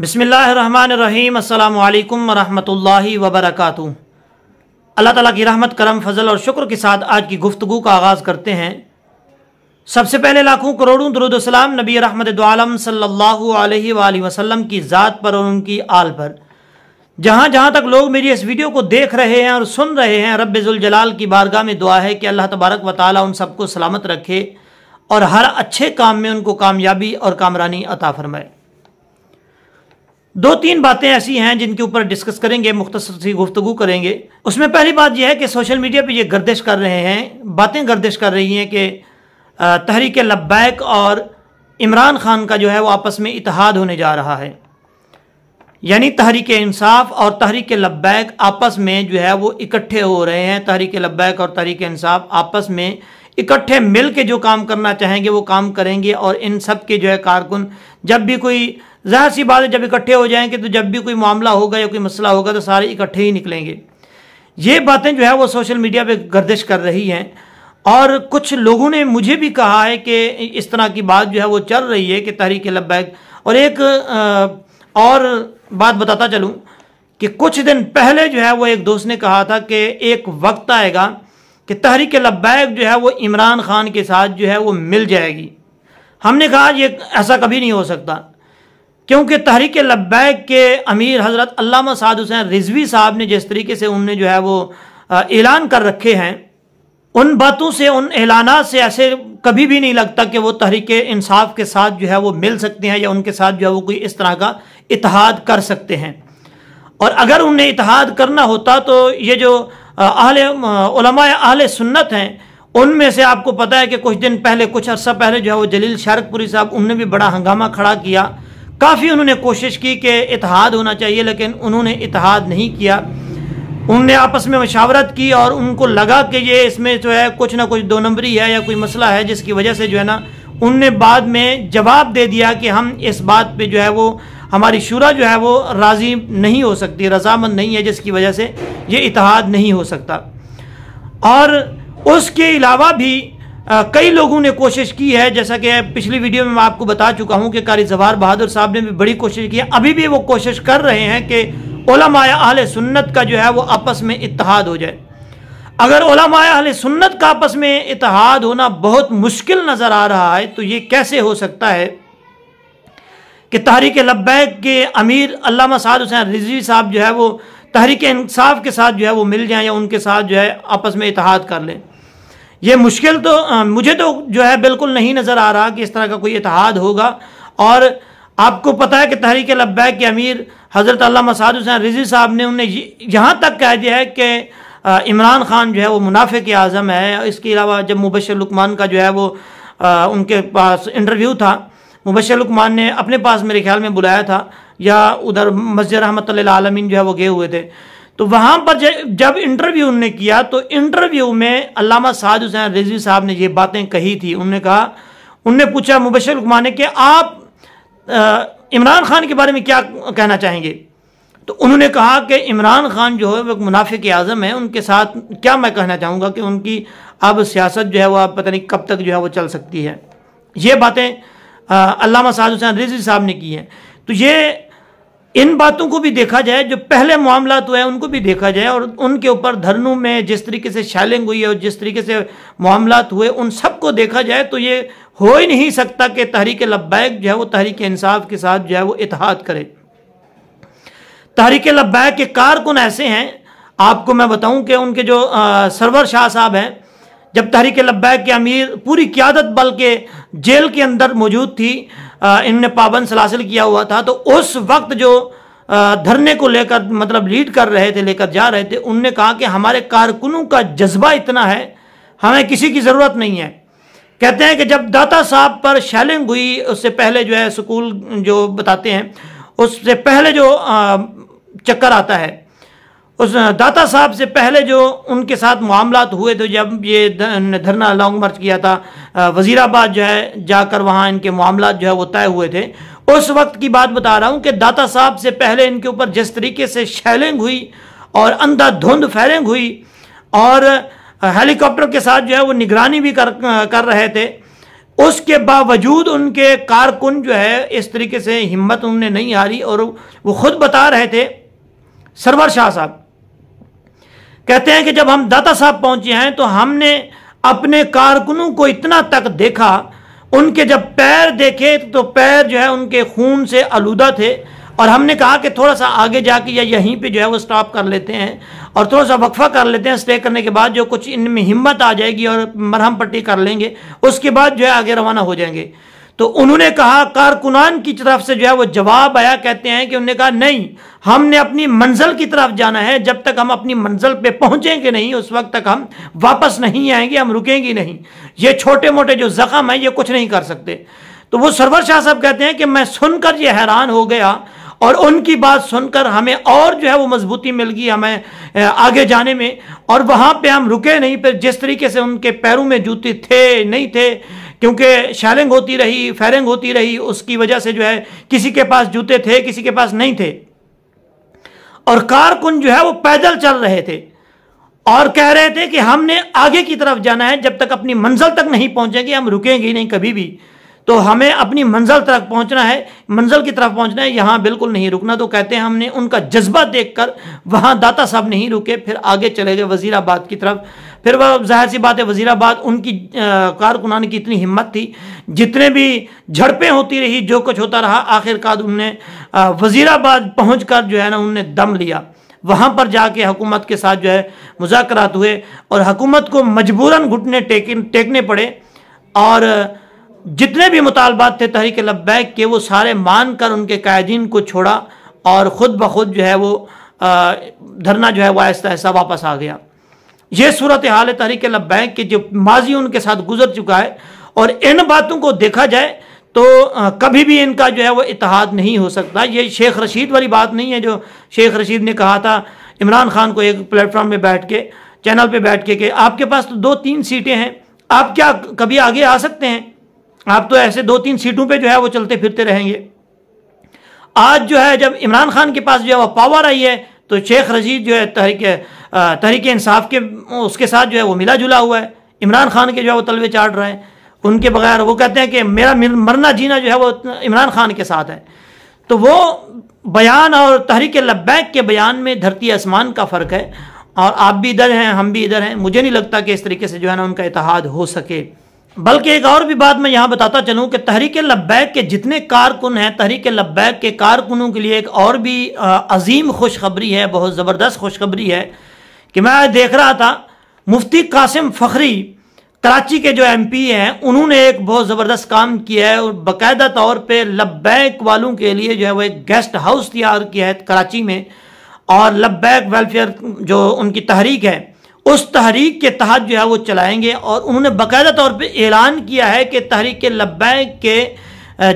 बसमीम् अल्लाम वरहमतुल्लाहि वबरकातु अल्लाह ताला की रहमत करम फजल और शुक्र के साथ आज की गुफ्तु का आगाज़ करते हैं सबसे पहले लाखों करोड़ों दरुदसलाम नबी रहमत दोम सल्लल्लाहु अलैहि वसल्लम की ज़ात पर और उनकी आल पर जहाँ जहाँ तक लोग मेरी इस वीडियो को देख रहे हैं और सुन रहे हैं रबाल की बारगाह में दुआ है कि अल्लाह तबारक व ताली उन सबको सलामत रखे और हर अच्छे काम में उनको कामयाबी और कामरानी अता फरमाए दो तीन बातें ऐसी हैं जिनके ऊपर डिस्कस करेंगे मुख्तर सी गुफ्तु करेंगे उसमें पहली बात यह है कि सोशल मीडिया पर ये गर्दिश कर रहे हैं बातें गर्दिश कर रही हैं कि तहरीक लब्बैक और इमरान खान का जो है वो आपस में इतिहाद होने जा रहा है यानी तहरीक इंसाफ और तहरीक लब्बैक आपस में जो है वो इकट्ठे हो रहे हैं तहरीक लब्बैक और तहरीक इंसाफ आपस में इकट्ठे मिल के जो काम करना चाहेंगे वो काम करेंगे और इन सब के जो है कारकुन जब भी कोई जहर सी बात है जब इकट्ठे हो जाएंगे तो जब भी कोई मामला होगा या कोई मसला होगा तो सारे इकट्ठे ही निकलेंगे ये बातें जो है वो सोशल मीडिया पे गर्दिश कर रही हैं और कुछ लोगों ने मुझे भी कहा है कि इस तरह की बात जो है वो चल रही है कि तहरीक लब्बैक और एक और बात बताता चलूँ कि कुछ दिन पहले जो है वो एक दोस्त ने कहा था कि एक वक्त आएगा कि तहरीक लब्बैक जो है वो इमरान खान के साथ जो है वो मिल जाएगी हमने कहा ये ऐसा कभी नहीं हो सकता क्योंकि तहरीक लब्बैक के अमीर हज़रत अल्लामा साद हुसैन रिजवी साहब ने जिस तरीके से उनने जो है वो ऐलान कर रखे हैं उन बातों से उन ऐलाना से ऐसे कभी भी नहीं लगता कि वो तहरीक इंसाफ के साथ जो है वो मिल सकते हैं या उनके साथ जो है वो कोई इस तरह का इतिहाद कर सकते हैं और अगर उन्हें इतिहाद करना होता तो ये जो आहले आहले सुन्नत हैं उनमें से आपको पता है कि कुछ दिन पहले कुछ अर्सा पहले जो है वो जलील शारकपुरी साहब उनने भी बड़ा हंगामा खड़ा किया काफ़ी उन्होंने कोशिश की कि इतिहाद होना चाहिए लेकिन उन्होंने इतिहाद नहीं किया उनने आपस में मशावरत की और उनको लगा कि ये इसमें जो है कुछ ना कुछ दो नंबरी है या कोई मसला है जिसकी वजह से जो है ना उनने बाद में जवाब दे दिया कि हम इस बात पे जो है वो हमारी शुरा जो है वो राज़ी नहीं हो सकती रजामंद नहीं है जिसकी वजह से ये इतिहाद नहीं हो सकता और उसके अलावा भी कई लोगों ने कोशिश की है जैसा कि पिछली वीडियो में मैं आपको बता चुका हूं कि कारी जवाहर बहादुर साहब ने भी बड़ी कोशिश की है अभी भी वो कोशिश कर रहे हैं कि ओलामाया अहल सुन्नत का जो है वो आपस में इतिहाद हो जाए अगर ओलामाया अहल सुन्नत का आपस में इतिहाद होना बहुत मुश्किल नज़र आ रहा है तो ये कैसे हो सकता है कि तहरीक लब्बैक के अमीर अल्लामा साद हुसैन रिजवी साहब जो है वो तहरीक इंसाफ के साथ जो है वो मिल जाए या उनके साथ जो है आपस में इतिहाद कर लें ये मुश्किल तो आ, मुझे तो जो है बिल्कुल नहीं नज़र आ रहा कि इस तरह का कोई इतिहाद होगा और आपको पता है कि तहरीक लब्बै के अमीर हज़रत मसाद हुसैन रिजी साहब ने उन्हें यहाँ तक कह दिया है कि इमरान ख़ान जो है वो मुनाफे के आज़म है इसके अलावा जब मुबशर लुकमान का जो है वो आ, उनके पास इंटरव्यू था मुबशर लुकमान ने अपने पास मेरे ख्याल में बुलाया था या उधर मस्जिद रहमत आलमीन जो है वो गए हुए थे तो वहां पर जब इंटरव्यू उन्होंने किया तो इंटरव्यू में अलामा साद हुसैन रिजवी साहब ने ये बातें कही थी उन्होंने कहा उनने पूछा मुबशर ने के आप इमरान खान के बारे में क्या कहना चाहेंगे तो उन्होंने कहा कि इमरान खान जो है वो एक मुनाफिक आज़म है उनके साथ क्या मैं कहना चाहूँगा कि उनकी अब सियासत जो है वो अब पता नहीं कब तक जो है वो चल सकती है ये बातें अलामा साद हुसैन रिजवी साहब ने की हैं तो ये इन बातों को भी देखा जाए जो पहले मामला तो है उनको भी देखा जाए और उनके ऊपर धरनों में जिस तरीके से शैलिंग हुई है और जिस तरीके से मामला हुए उन सबको देखा जाए तो ये हो ही नहीं सकता कि तहरीक लब्बैक जो है वो तहरीक इंसाफ के साथ जो है वो इतिहाद करे तहरीक लब्बैक के कारकुन ऐसे हैं आपको मैं बताऊं कि उनके जो आ, सरवर शाह साहब हैं जब तहरीक लब्बैक के अमीर पूरी क्यादत बल के जेल के अंदर मौजूद थी इन्होंने पाबंद सलासिल किया हुआ था तो उस वक्त जो धरने को लेकर मतलब लीड कर रहे थे लेकर जा रहे थे उनने कहा कि हमारे कारकुनों का जज्बा इतना है हमें किसी की ज़रूरत नहीं है कहते हैं कि जब दाता साहब पर शैलिंग हुई उससे पहले जो है स्कूल जो बताते हैं उससे पहले जो चक्कर आता है उस दाता साहब से पहले जो उनके साथ मामला हुए थे जब ये धरना लॉन्ग मार्च किया था वजीराबाद जो है जाकर वहाँ इनके मामला जो है वो तय हुए थे उस वक्त की बात बता रहा हूँ कि दाता साहब से पहले इनके ऊपर जिस तरीके से शैलिंग हुई और अंधाधुंध फैलिंग हुई और हेलीकॉप्टर के साथ जो है वो निगरानी भी कर कर रहे थे उसके बावजूद उनके कारकुन जो है इस तरीके से हिम्मत उनने नहीं हारी और वो खुद बता रहे थे सरवर शाह साहब कहते हैं कि जब हम दाता साहब पहुंचे हैं तो हमने अपने कारकुनों को इतना तक देखा उनके जब पैर देखे तो पैर जो है उनके खून से आलूदा थे और हमने कहा कि थोड़ा सा आगे जाके या यहीं पे जो है वो स्टॉप कर लेते हैं और थोड़ा सा वक्फा कर लेते हैं स्टे करने के बाद जो कुछ इनमें हिम्मत आ जाएगी और मरहम पट्टी कर लेंगे उसके बाद जो है आगे रवाना हो जाएंगे तो उन्होंने कहा कारकुनान की तरफ से जो है वो जवाब आया कहते हैं कि उन्होंने कहा नहीं हमने अपनी मंजिल की तरफ जाना है जब तक हम अपनी मंजिल पे पहुंचेंगे नहीं उस वक्त तक हम वापस नहीं आएंगे हम रुकेंगे नहीं ये छोटे मोटे जो जख्म हैं ये कुछ नहीं कर सकते तो वो सरवर शाह साहब कहते हैं कि मैं सुनकर ये हैरान हो गया और उनकी बात सुनकर हमें और जो है वो मजबूती मिल गई हमें आगे जाने में और वहाँ पे हम रुके नहीं पर जिस तरीके से उनके पैरों में जूते थे नहीं थे क्योंकि शैलिंग होती रही फैरिंग होती रही उसकी वजह से जो है किसी के पास जूते थे किसी के पास नहीं थे और कारकुन जो है वो पैदल चल रहे थे और कह रहे थे कि हमने आगे की तरफ जाना है जब तक अपनी मंजिल तक नहीं पहुंचेंगे हम रुकेंगे नहीं कभी भी तो हमें अपनी मंजिल तक पहुंचना है मंजिल की तरफ पहुंचना है यहाँ बिल्कुल नहीं रुकना तो कहते हैं हमने उनका जज्बा देखकर वहाँ दाता साहब नहीं रुके फिर आगे चले गए वजीराबाद की तरफ फिर वह जाहिर सी बात है वजीराबाद उनकी कारकुनान की इतनी हिम्मत थी जितने भी झड़पें होती रही जो कुछ होता रहा आखिरकार उनने वजीराबाद पहुँच कर जो है ना उनने दम लिया वहाँ पर जाके हुकूमत के साथ जो है मुजाकरात हुए और हुकूमत को मजबूरन घुटने टेकने पड़े और जितने भी मुतालबात थे तहरीक लब्बैक के वो सारे मान कर उनके कायदीन को छोड़ा और ख़ुद ब खुद जो है वो धरना जो है वह आहिस्ता आहिस्ता वापस आ गया ये सूरत हाल तहरीक लब्बैक के जो माजी उनके साथ गुजर चुका है और इन बातों को देखा जाए तो कभी भी इनका जो है वो इतिहाद नहीं हो सकता ये शेख रशीद वाली बात नहीं है जो शेख रशीद ने कहा था इमरान खान को एक प्लेटफॉर्म में बैठ के चैनल पर बैठ के कि आपके पास तो दो तीन सीटें हैं आप क्या कभी आगे आ सकते हैं आप तो ऐसे दो तीन सीटों पे जो है वो चलते फिरते रहेंगे आज जो है जब इमरान खान के पास जो है वह पावर आई है तो शेख रजीद जो है तहरीक तहरीक इंसाफ के उसके साथ जो है वो मिला जुला हुआ है इमरान खान के जो है वो तलवे चाट रहे हैं उनके बगैर वो कहते हैं कि मेरा मरना जीना जो है वो इमरान खान के साथ है तो वो बयान और तहरीक लब्बैक के बयान में धरती आसमान का फ़र्क है और आप भी इधर हैं हम भी इधर हैं मुझे नहीं लगता कि इस तरीके से जो है ना उनका इतिहाद हो सके बल्कि एक और भी बात मैं यहाँ बताता चलूँ कि तहरीक लब्बैक के जितने कारकुन हैं तहरीक लब्बैक के कारकुनों के लिए एक और भी अजीम खुशखबरी है बहुत ज़बरदस्त खुशखबरी है कि मैं देख रहा था मुफ्ती कासिम फ़खरी कराची के जो एम पी हैं उन्होंने एक बहुत ज़बरदस्त काम किया है और बाकायदा तौर पर लब्बैक वालों के लिए जो है वो एक गेस्ट हाउस तैयार किया है कराची में और लब्बैक वेलफेयर जो उनकी तहरीक है उस तहरीक के तहत जो है वो चलाएंगे और उन्होंने बाकायदा तौर पर ऐलान किया है कि तहरीक लब्बैक के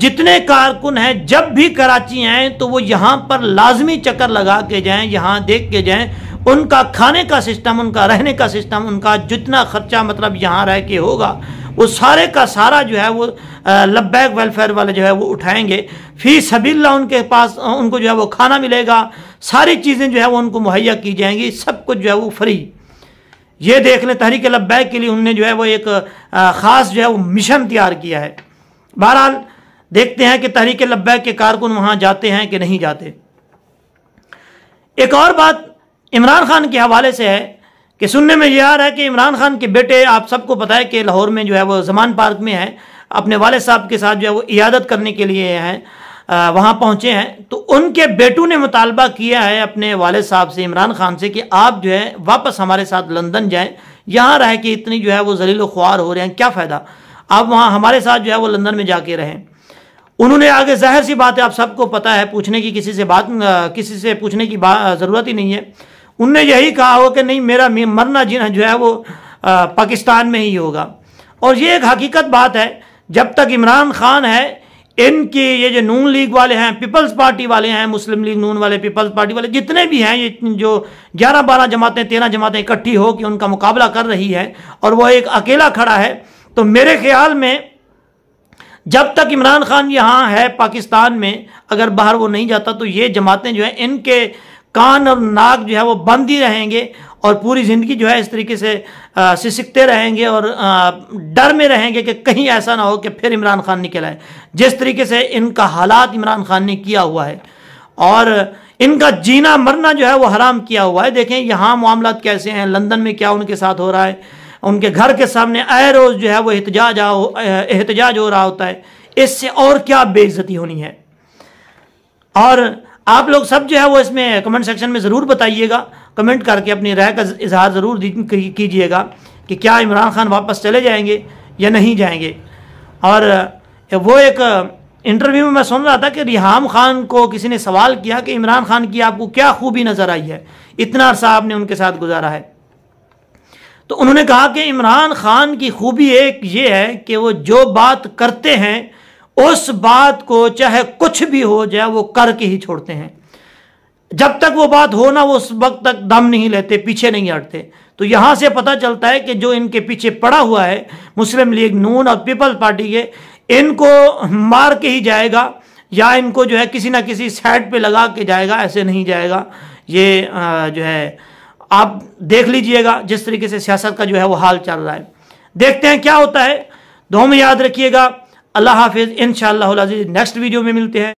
जितने कारकुन हैं जब भी कराची आएँ तो वो यहाँ पर लाजमी चक्कर लगा के जाएँ यहाँ देख के जाएँ उनका खाने का सिस्टम उनका रहने का सिस्टम उनका जितना खर्चा मतलब यहाँ रह के होगा वो सारे का सारा जो है वो लब्बैक वेलफेयर वाले जो है वो उठाएंगे फीस हबील्ला उनके पास उनको जो है वो खाना मिलेगा सारी चीज़ें जो है वो उनको मुहैया की जाएंगी सब कुछ जो है वो फ्री ये देख लें तहरीक लब्बैक के लिए उनने जो है वो एक ख़ास जो है वो मिशन तैयार किया है बहरहाल देखते हैं कि तहरीक लब्बैक के कारकुन वहाँ जाते हैं कि नहीं जाते एक और बात इमरान खान के हवाले से है कि सुनने में यह आ रहा है कि इमरान खान के बेटे आप सबको पता है कि लाहौर में जो है वो जमान पार्क में है अपने वाले साहब के साथ जो है वो इयादत करने के लिए हैं वहाँ पहुँचे हैं तो उनके बेटू ने मुतालबा किया है अपने वाले साहब से इमरान खान से कि आप जो है वापस हमारे साथ लंदन जाएं यहाँ रह के इतनी जो है वो जलील ख्वार हो रहे हैं क्या फ़ायदा आप वहाँ हमारे साथ जो है वो लंदन में जाके रहें उन्होंने आगे ज़हर सी बात है आप सबको पता है पूछने की किसी से बात किसी से पूछने की ज़रूरत ही नहीं है उनने यही कहा हो कि नहीं मेरा मरना जीना जो है वो पाकिस्तान में ही होगा और ये एक हकीकत बात है जब तक इमरान खान है इनकी ये जो नून लीग वाले हैं पीपल्स पार्टी वाले हैं मुस्लिम लीग नून वाले पीपल्स पार्टी वाले जितने भी हैं ये जो ग्यारह बारह जमातें तेरह जमातें इकट्ठी हो कि उनका मुकाबला कर रही है और वो एक अकेला खड़ा है तो मेरे ख्याल में जब तक इमरान खान यहाँ है पाकिस्तान में अगर बाहर वो नहीं जाता तो ये जमातें जो हैं इनके कान और नाक जो है वो बंद ही रहेंगे और पूरी ज़िंदगी जो है इस तरीके से सिसकते रहेंगे और डर में रहेंगे कि कहीं ऐसा ना हो कि फिर इमरान खान निकल आए जिस तरीके से इनका हालात इमरान खान ने किया हुआ है और इनका जीना मरना जो है वो हराम किया हुआ है देखें यहाँ मामला कैसे हैं लंदन में क्या उनके साथ हो रहा है उनके घर के सामने आए रोज़ जो है वो एहतजाज एहतजाज हो रहा होता है इससे और क्या बेइज्जती होनी है और आप लोग सब जो है वो इसमें कमेंट सेक्शन में ज़रूर बताइएगा कमेंट करके अपनी राय का इजहार ज़रूर कीजिएगा कि क्या इमरान खान वापस चले जाएंगे या नहीं जाएंगे और वो एक इंटरव्यू में मैं सुन रहा था कि रिहाम खान को किसी ने सवाल किया कि इमरान खान की आपको क्या खूबी नज़र आई है इतना अरसा आपने उनके साथ गुजारा है तो उन्होंने कहा कि इमरान खान की खूबी एक ये है कि वो जो बात करते हैं उस बात को चाहे कुछ भी हो जाए वो करके ही छोड़ते हैं जब तक वो बात हो ना वो उस वक्त तक दम नहीं लेते पीछे नहीं हटते तो यहां से पता चलता है कि जो इनके पीछे पड़ा हुआ है मुस्लिम लीग नून और पीपल्स पार्टी के इनको मार के ही जाएगा या इनको जो है किसी ना किसी साइड पे लगा के जाएगा ऐसे नहीं जाएगा ये जो है आप देख लीजिएगा जिस तरीके से सियासत का जो है वो हाल चल रहा है देखते हैं क्या होता है दो तो में याद रखिएगा अल्लाह हाफिज़ इन शाह नेक्स्ट वीडियो में मिलते हैं